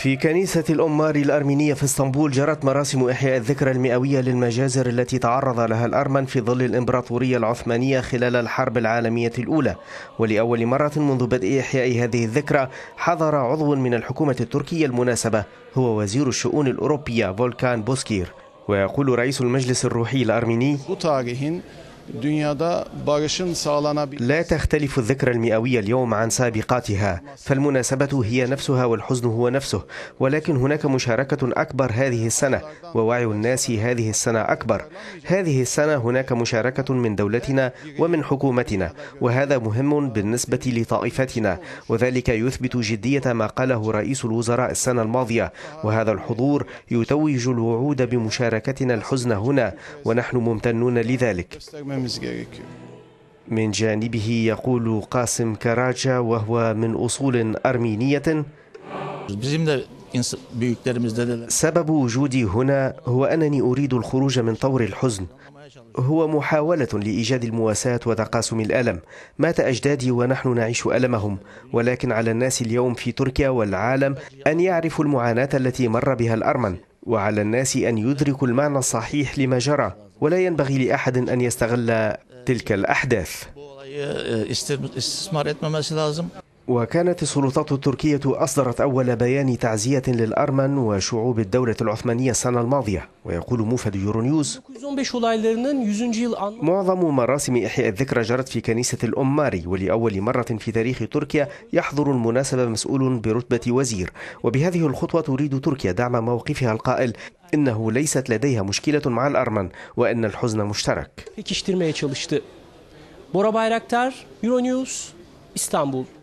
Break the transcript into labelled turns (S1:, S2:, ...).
S1: في كنيسة الأمار الأرمينية في اسطنبول جرت مراسم إحياء الذكرى المئوية للمجازر التي تعرض لها الأرمن في ظل الإمبراطورية العثمانية خلال الحرب العالمية الأولى ولأول مرة منذ بدء إحياء هذه الذكرى حضر عضو من الحكومة التركية المناسبة هو وزير الشؤون الأوروبية فولكان بوسكير ويقول رئيس المجلس الروحي الأرميني لا تختلف الذكرى المئوية اليوم عن سابقاتها فالمناسبة هي نفسها والحزن هو نفسه ولكن هناك مشاركة أكبر هذه السنة ووعي الناس هذه السنة أكبر هذه السنة هناك مشاركة من دولتنا ومن حكومتنا وهذا مهم بالنسبة لطائفتنا وذلك يثبت جدية ما قاله رئيس الوزراء السنة الماضية وهذا الحضور يتوج الوعود بمشاركتنا الحزن هنا ونحن ممتنون لذلك etmemiz gerekiyor. من جانبه يقول قاسم كراجا وهو من أصول أرمينية سبب وجودي هنا هو أنني أريد الخروج من طور الحزن هو محاولة لإيجاد المواساة وتقاسم الألم مات أجدادي ونحن نعيش ألمهم ولكن على الناس اليوم في تركيا والعالم أن يعرفوا المعاناة التي مر بها الأرمن وعلى الناس أن يدركوا المعنى الصحيح لما جرى ولا ينبغي لأحد أن يستغل تلك الأحداث وكانت السلطات التركية أصدرت أول بيان تعزية للأرمن وشعوب الدولة العثمانية السنة الماضية ويقول موفد يورونيوز معظم مراسم إحياء الذكرى جرت في كنيسة الأماري ولأول مرة في تاريخ تركيا يحضر المناسبة مسؤول برتبة وزير وبهذه الخطوة تريد تركيا دعم موقفها القائل إنه ليست لديها مشكلة مع الأرمن وأن الحزن مشترك. Pekiştirmeye çalıştı. Bora Bayraktar, Euronews, İstanbul.